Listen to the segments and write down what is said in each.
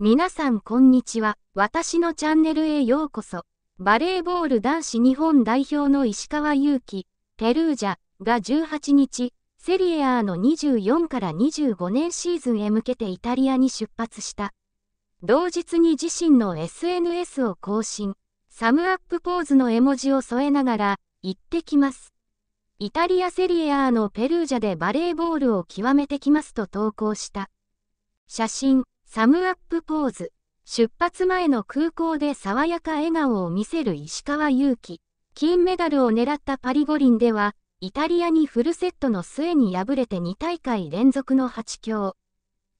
皆さんこんにちは。私のチャンネルへようこそ。バレーボール男子日本代表の石川祐希、ペルージャが18日、セリエ A の24から25年シーズンへ向けてイタリアに出発した。同日に自身の SNS を更新。サムアップポーズの絵文字を添えながら、行ってきます。イタリアセリエ A のペルージャでバレーボールを極めてきますと投稿した。写真、サムアップポーズ。出発前の空港で爽やか笑顔を見せる石川祐希。金メダルを狙ったパリ五輪では、イタリアにフルセットの末に敗れて2大会連続の8強。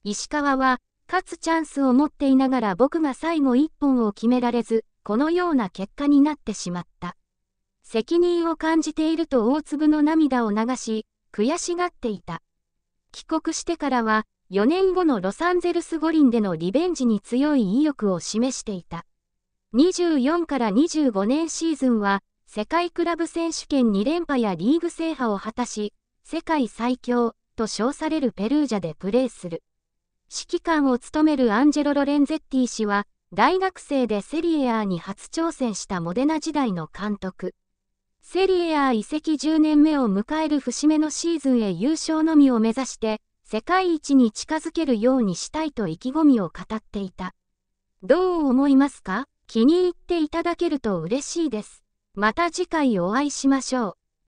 石川は、勝つチャンスを持っていながら僕が最後1本を決められず、このような結果になってしまった。責任を感じていると大粒の涙を流し、悔しがっていた。帰国してからは、4年後のロサンゼルス五輪でのリベンジに強い意欲を示していた。24から25年シーズンは、世界クラブ選手権2連覇やリーグ制覇を果たし、世界最強と称されるペルージャでプレーする。指揮官を務めるアンジェロ・ロレンゼッティ氏は、大学生でセリエ A に初挑戦したモデナ時代の監督。セリエ A 移籍10年目を迎える節目のシーズンへ優勝のみを目指して、世界一に近づけるようにしたいと意気込みを語っていた。どう思いますか気に入っていただけると嬉しいです。また次回お会いしましょう。